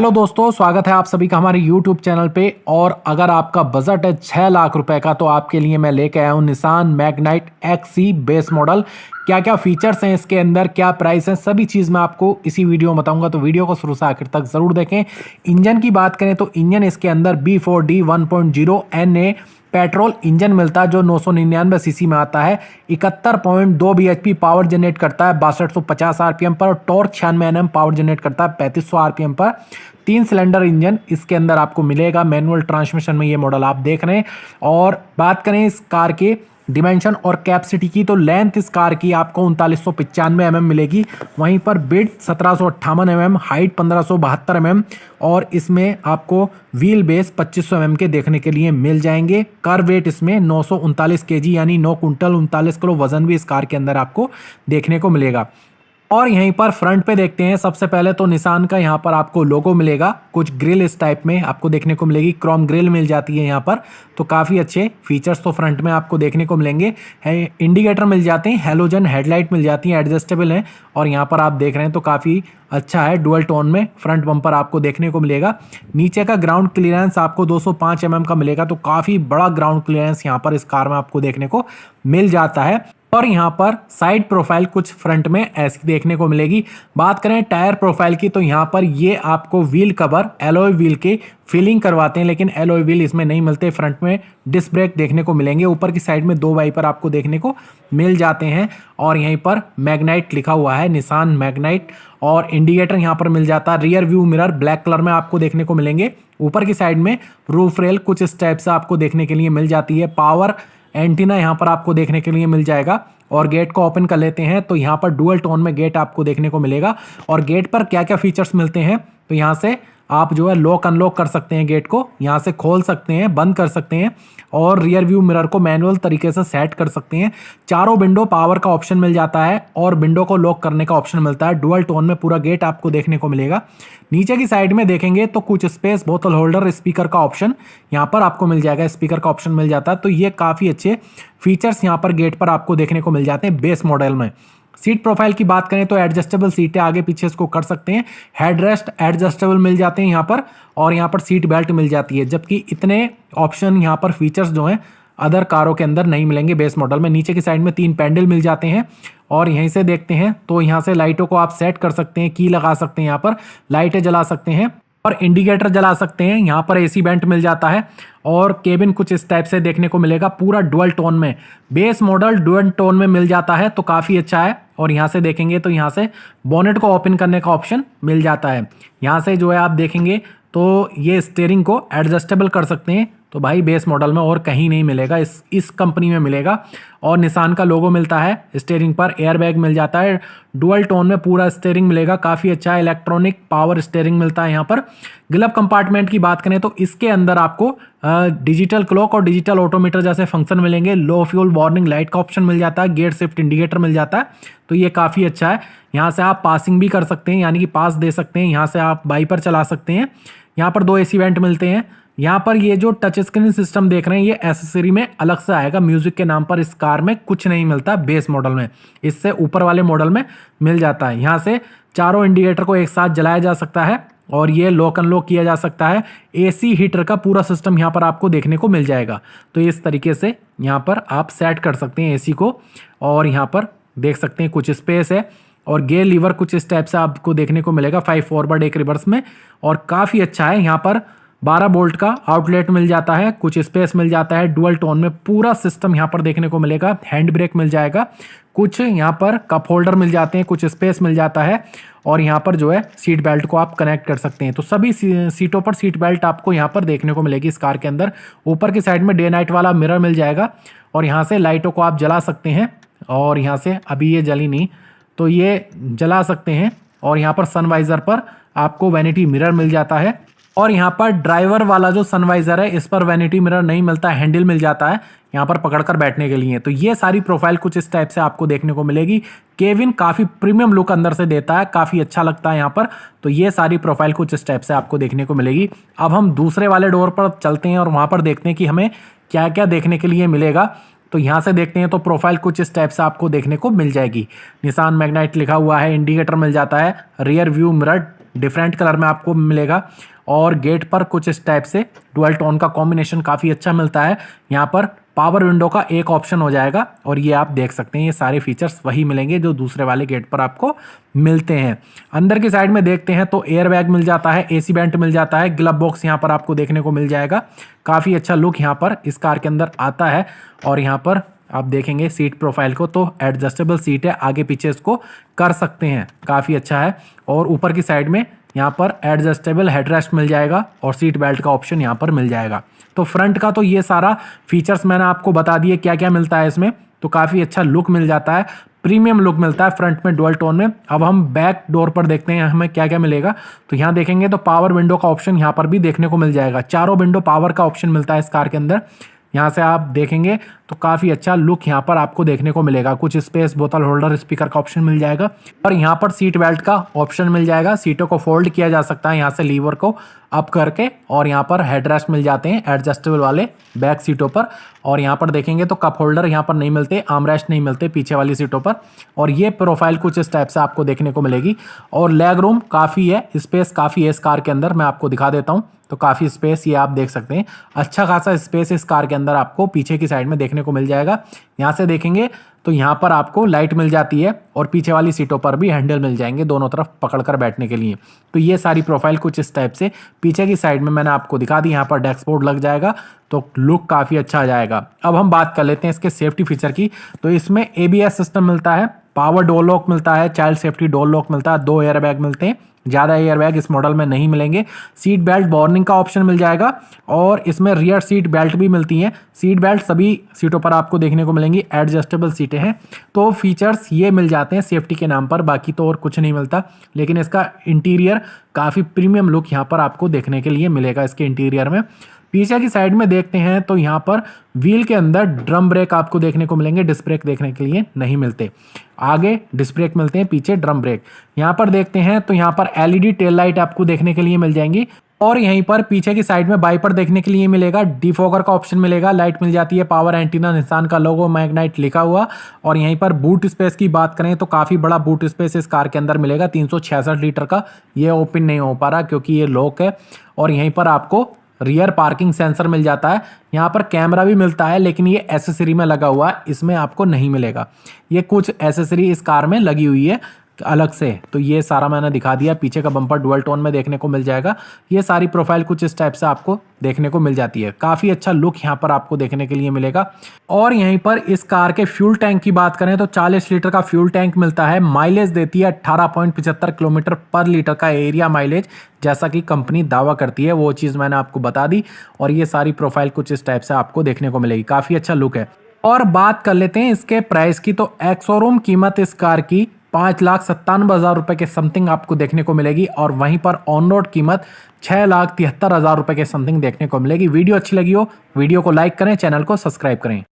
hello दोस्तों स्वागत है आप सभी का हमारे यूट्यूब चैनल पे और अगर आपका बजट है छः लाख रुपए का तो आपके लिए मैं लेके आया हूँ निशान मैगनाइट एक्सी बेस मॉडल क्या क्या फीचर्स हैं इसके अंदर क्या प्राइस हैं सभी चीज़ मैं आपको इसी वीडियो में बताऊंगा तो वीडियो को शुरू से आखिर तक ज़रूर देखें इंजन की बात करें तो इंजन इसके अंदर B four D one point zero N A petrol engine मिलता है जो नौ सौ निन्यानवे सी में आता है इकहत्तर पॉइंट दो B H P power generate करता है बासठ सौ पचास आर पी एम पर और टॉर्क छियानवे एन एम पावर जनरेट करता है पैंतीस सौ आर पी एम पर तीन सिलेंडर इंजन इसके अंदर आपको मिलेगा मैनुअल ट्रांसमिशन में ये मॉडल आप देख रहे हैं और बात करें इस कार के डिमेंशन और कैपेसिटी की तो लेंथ इस कार की आपको उनतालीस सौ पचानवे एम mm मिलेगी वहीं पर बिड सत्रह सौ mm, हाइट पंद्रह सौ mm और इसमें आपको व्हील बेस 2500 mm के देखने के लिए मिल जाएंगे कर वेट इसमें नौ सौ यानी नौ कुंटल उनतालीस किलो वजन भी इस कार के अंदर आपको देखने को मिलेगा और यहीं पर फ्रंट पे देखते हैं सबसे पहले तो निशान का यहाँ पर आपको लोगो मिलेगा कुछ ग्रिल इस टाइप में आपको देखने को मिलेगी क्रॉम ग्रिल मिल जाती है यहाँ पर तो काफ़ी अच्छे फीचर्स तो फ्रंट में आपको देखने को मिलेंगे इंडिकेटर मिल जाते हैं हेलोजन हेडलाइट मिल जाती हैं एडजस्टेबल हैं और यहाँ पर आप देख रहे हैं तो काफ़ी अच्छा है डुअल टोन में फ्रंट बम्पर आपको देखने को मिलेगा नीचे का ग्राउंड क्लियरेंस आपको 205 सौ mm का मिलेगा तो काफ़ी बड़ा ग्राउंड क्लियरेंस यहाँ पर इस कार में आपको देखने को मिल जाता है और यहाँ पर साइड प्रोफाइल कुछ फ्रंट में ऐसी देखने को मिलेगी बात करें टायर प्रोफाइल की तो यहाँ पर ये आपको व्हील कवर एलोय व्हील के फिलिंग करवाते हैं लेकिन एलोय व्हील इसमें नहीं मिलते फ्रंट में डिस्क ब्रेक देखने को मिलेंगे ऊपर की साइड में दो वाइपर आपको देखने को मिल जाते हैं और यहीं पर मैग्नाइट लिखा हुआ है निशान मैग्नाइट और इंडिकेटर यहाँ पर मिल जाता है rear view mirror black colour में आपको देखने को मिलेंगे ऊपर की साइड में रूफ रेल कुछ स्टेप्स आपको देखने के लिए मिल जाती है पावर एंटीना यहाँ पर आपको देखने के लिए मिल जाएगा और गेट को ओपन कर लेते हैं तो यहाँ पर डुअल टोन में गेट आपको देखने को मिलेगा और गेट पर क्या क्या फीचर्स मिलते हैं तो यहाँ से आप जो है लॉक अनलॉक कर सकते हैं गेट को यहाँ से खोल सकते हैं बंद कर सकते हैं और रियर व्यू मिरर को मैनुअल तरीके से सेट कर सकते हैं चारों विंडो पावर का ऑप्शन मिल जाता है और विंडो को लॉक करने का ऑप्शन मिलता है डुअल टोन में पूरा गेट आपको देखने को मिलेगा नीचे की साइड में देखेंगे तो कुछ स्पेस बोतल होल्डर स्पीकर का ऑप्शन यहाँ पर आपको मिल जाएगा स्पीकर का ऑप्शन मिल जाता है तो ये काफ़ी अच्छे फीचर्स यहाँ पर गेट पर आपको देखने को मिल जाते हैं बेस मॉडल में सीट प्रोफाइल की बात करें तो एडजस्टेबल सीटें आगे पीछे इसको कर सकते हैं हेड रेस्ट एडजस्टेबल मिल जाते हैं यहाँ पर और यहाँ पर सीट बेल्ट मिल जाती है जबकि इतने ऑप्शन यहाँ पर फीचर्स जो हैं अदर कारों के अंदर नहीं मिलेंगे बेस मॉडल में नीचे की साइड में तीन पैंडल मिल जाते हैं और यहीं से देखते हैं तो यहाँ से लाइटों को आप सेट कर सकते हैं की लगा सकते हैं यहाँ पर लाइटें जला सकते हैं पर इंडिकेटर जला सकते हैं यहाँ पर एसी बेंट मिल जाता है और केबिन कुछ इस टाइप से देखने को मिलेगा पूरा डुअल टोन में बेस मॉडल डुअल टोन में मिल जाता है तो काफ़ी अच्छा है और यहाँ से देखेंगे तो यहाँ से बोनेट को ओपन करने का ऑप्शन मिल जाता है यहाँ से जो है आप देखेंगे तो ये स्टेयरिंग को एडजस्टेबल कर सकते हैं तो भाई बेस मॉडल में और कहीं नहीं मिलेगा इस इस कंपनी में मिलेगा और निशान का लोगो मिलता है स्टेयरिंग पर एयरबैग मिल जाता है डुअल टोन में पूरा स्टेयरिंग मिलेगा काफ़ी अच्छा है इलेक्ट्रॉनिक पावर स्टेयरिंग मिलता है यहाँ पर ग्लब कंपार्टमेंट की बात करें तो इसके अंदर आपको डिजिटल क्लॉक और डिजिटल ऑटोमीटर जैसे फंक्शन मिलेंगे लो फ्यूल वार्निंग लाइट का ऑप्शन मिल जाता है गेट शिफ्ट इंडिकेटर मिल जाता है तो ये काफ़ी अच्छा है यहाँ से आप पासिंग भी कर सकते हैं यानी कि पास दे सकते हैं यहाँ से आप बाइपर चला सकते हैं यहाँ पर दो ए वेंट मिलते हैं यहाँ पर ये जो टच स्क्रीन सिस्टम देख रहे हैं ये एसेसरी में अलग से आएगा म्यूजिक के नाम पर इस कार में कुछ नहीं मिलता बेस मॉडल में इससे ऊपर वाले मॉडल में मिल जाता है यहाँ से चारों इंडिकेटर को एक साथ जलाया जा सकता है और ये लॉक अनलॉक किया जा सकता है एसी हीटर का पूरा सिस्टम यहाँ पर आपको देखने को मिल जाएगा तो इस तरीके से यहाँ पर आप सेट कर सकते हैं एसी को और यहाँ पर देख सकते हैं कुछ स्पेस है और गे लीवर कुछ इस टाइप से आपको देखने को मिलेगा फाइव फॉरवर्ड एक रिवर्स में और काफ़ी अच्छा है यहाँ पर 12 बोल्ट का आउटलेट मिल जाता है कुछ स्पेस मिल जाता है डुअल टोन में पूरा सिस्टम यहाँ पर देखने को मिलेगा हैंड ब्रेक मिल जाएगा कुछ यहाँ पर कप होल्डर मिल जाते हैं कुछ स्पेस मिल जाता है और यहाँ पर जो है सीट बेल्ट को आप कनेक्ट कर सकते हैं तो सभी सीटों पर सीट बेल्ट आपको यहाँ पर देखने को मिलेगी इस कार के अंदर ऊपर की साइड में डे नाइट वाला मिरर मिल जाएगा और यहाँ से लाइटों को आप जला सकते हैं और यहाँ से अभी ये जली नहीं तो ये जला सकते हैं और यहाँ पर सनवाइज़र पर आपको वैनिटी मिरर मिल जाता है और यहाँ पर ड्राइवर वाला जो सनवाइजर है इस पर वैनिटी मिरर नहीं मिलता हैंडल मिल जाता है यहाँ पर पकड़कर बैठने के लिए तो ये सारी प्रोफाइल कुछ इस टाइप से आपको देखने को मिलेगी केविन काफ़ी प्रीमियम लुक अंदर से देता है काफ़ी अच्छा लगता है यहाँ पर तो ये सारी प्रोफाइल कुछ इस टाइप से आपको देखने को मिलेगी अब हम दूसरे वाले डोर पर चलते हैं और वहाँ पर देखते हैं कि हमें क्या क्या देखने के लिए मिलेगा तो यहाँ से देखते हैं तो प्रोफाइल कुछ इस टाइप से आपको देखने को मिल जाएगी निशान मैग्नाइट लिखा हुआ है इंडिकेटर मिल जाता है rear view mirror different colour में आपको मिलेगा और गेट पर कुछ इस टाइप से ट्वेल्व टोन का कॉम्बिनेशन काफ़ी अच्छा मिलता है यहाँ पर पावर विंडो का एक ऑप्शन हो जाएगा और ये आप देख सकते हैं ये सारे फीचर्स वही मिलेंगे जो दूसरे वाले गेट पर आपको मिलते हैं अंदर की साइड में देखते हैं तो एयर बैग मिल जाता है एसी बैंट मिल जाता है ग्लब बॉक्स यहाँ पर आपको देखने को मिल जाएगा काफ़ी अच्छा लुक यहाँ पर इस कार के अंदर आता है और यहाँ पर आप देखेंगे सीट प्रोफाइल को तो एडजस्टेबल सीट है आगे पीछे इसको कर सकते हैं काफ़ी अच्छा है और ऊपर की साइड में यहाँ पर एडजस्टेबल हेडरेस्ट मिल जाएगा और सीट बेल्ट का ऑप्शन यहाँ पर मिल जाएगा तो फ्रंट का तो ये सारा फीचर्स मैंने आपको बता दिए क्या क्या मिलता है इसमें तो काफ़ी अच्छा लुक मिल जाता है प्रीमियम लुक मिलता है फ्रंट में डोल टोन में अब हम बैक डोर पर देखते हैं हमें क्या क्या मिलेगा तो यहाँ देखेंगे तो पावर विंडो का ऑप्शन यहाँ पर भी देखने को मिल जाएगा चारों विंडो पावर का ऑप्शन मिलता है इस कार के अंदर यहाँ से आप देखेंगे तो काफ़ी अच्छा लुक यहाँ पर आपको देखने को मिलेगा कुछ स्पेस बोतल होल्डर स्पीकर का ऑप्शन मिल जाएगा और यहाँ पर सीट बेल्ट का ऑप्शन मिल जाएगा सीटों को फोल्ड किया जा सकता है यहाँ से लीवर को अप करके और यहाँ पर हेडरेस्ट मिल जाते हैं एडजस्टेबल वाले बैक सीटों पर और यहाँ पर देखेंगे तो कप होल्डर यहाँ पर नहीं मिलते आमरेस्ट नहीं मिलते पीछे वाली सीटों पर और ये प्रोफाइल कुछ इस टाइप से आपको देखने को मिलेगी और लेग रूम काफ़ी है स्पेस काफ़ी है इस कार के अंदर मैं आपको दिखा देता हूँ तो काफ़ी स्पेस ये आप देख सकते हैं अच्छा खासा स्पेस इस कार के अंदर आपको पीछे की साइड में देखने को मिल जाएगा यहाँ से देखेंगे तो यहाँ पर आपको लाइट मिल जाती है और पीछे वाली सीटों पर भी हैंडल मिल जाएंगे दोनों तरफ पकड़ कर बैठने के लिए तो ये सारी प्रोफाइल कुछ इस टाइप से पीछे की साइड में मैंने आपको दिखा दी यहाँ पर डैक्सबोर्ड लग जाएगा तो लुक काफ़ी अच्छा आ जाएगा अब हम बात कर लेते हैं इसके सेफ्टी फीचर की तो इसमें ए सिस्टम मिलता है पावर डोर लॉक मिलता है चाइल्ड सेफ्टी डोर लॉक मिलता है दो एयरबैग मिलते हैं ज़्यादा एयरबैग इस मॉडल में नहीं मिलेंगे सीट बेल्ट बॉर्निंग का ऑप्शन मिल जाएगा और इसमें रियर सीट बेल्ट भी मिलती हैं सीट बेल्ट सभी सीटों पर आपको देखने को मिलेंगी एडजस्टेबल सीटें हैं तो फीचर्स ये मिल जाते हैं सेफ्टी के नाम पर बाकी तो और कुछ नहीं मिलता लेकिन इसका इंटीरियर काफ़ी प्रीमियम लुक यहाँ पर आपको देखने के लिए मिलेगा इसके इंटीरियर में पीछे की साइड में देखते हैं तो यहाँ पर व्हील के अंदर ड्रम ब्रेक आपको देखने को मिलेंगे डिस्क ब्रेक देखने के लिए नहीं मिलते आगे डिस्क ब्रेक मिलते हैं पीछे ड्रम ब्रेक यहाँ पर देखते हैं तो यहाँ पर एलईडी टेल लाइट आपको देखने के लिए मिल जाएंगी और यहीं पर पीछे की साइड में बाइपर देखने के लिए मिलेगा डिफोगर का ऑप्शन मिलेगा लाइट मिल जाती है पावर एंटीना निशान का लोगो मैग्नाइट लिखा हुआ और यहीं पर बूट स्पेस की बात करें तो काफ़ी बड़ा बूट स्पेस इस कार के अंदर मिलेगा 366 लीटर का ये ओपन नहीं हो पा रहा क्योंकि ये लॉक है और यहीं पर आपको रियर पार्किंग सेंसर मिल जाता है यहाँ पर कैमरा भी मिलता है लेकिन ये एसेसरी में लगा हुआ है इसमें आपको नहीं मिलेगा ये कुछ एसेसरी इस कार में लगी हुई है अलग से तो ये सारा मैंने दिखा दिया पीछे का बम्पर डुअल टोन में देखने को मिल जाएगा ये सारी प्रोफाइल कुछ इस टाइप से आपको देखने को मिल जाती है काफ़ी अच्छा लुक यहाँ पर आपको देखने के लिए मिलेगा और यहीं पर इस कार के फ्यूल टैंक की बात करें तो 40 लीटर का फ्यूल टैंक मिलता है माइलेज देती है अट्ठारह किलोमीटर पर लीटर का एरिया माइलेज जैसा कि कंपनी दावा करती है वो चीज़ मैंने आपको बता दी और ये सारी प्रोफाइल कुछ इस टाइप से आपको देखने को मिलेगी काफ़ी अच्छा लुक है और बात कर लेते हैं इसके प्राइस की तो एक्सोरूम कीमत इस कार की पाँच लाख सत्तानवे हज़ार रुपये के समथिंग आपको देखने को मिलेगी और वहीं पर ऑन रोड कीमत छः लाख तिहत्तर हज़ार रुपये के समथिंग देखने को मिलेगी वीडियो अच्छी लगी हो वीडियो को लाइक करें चैनल को सब्सक्राइब करें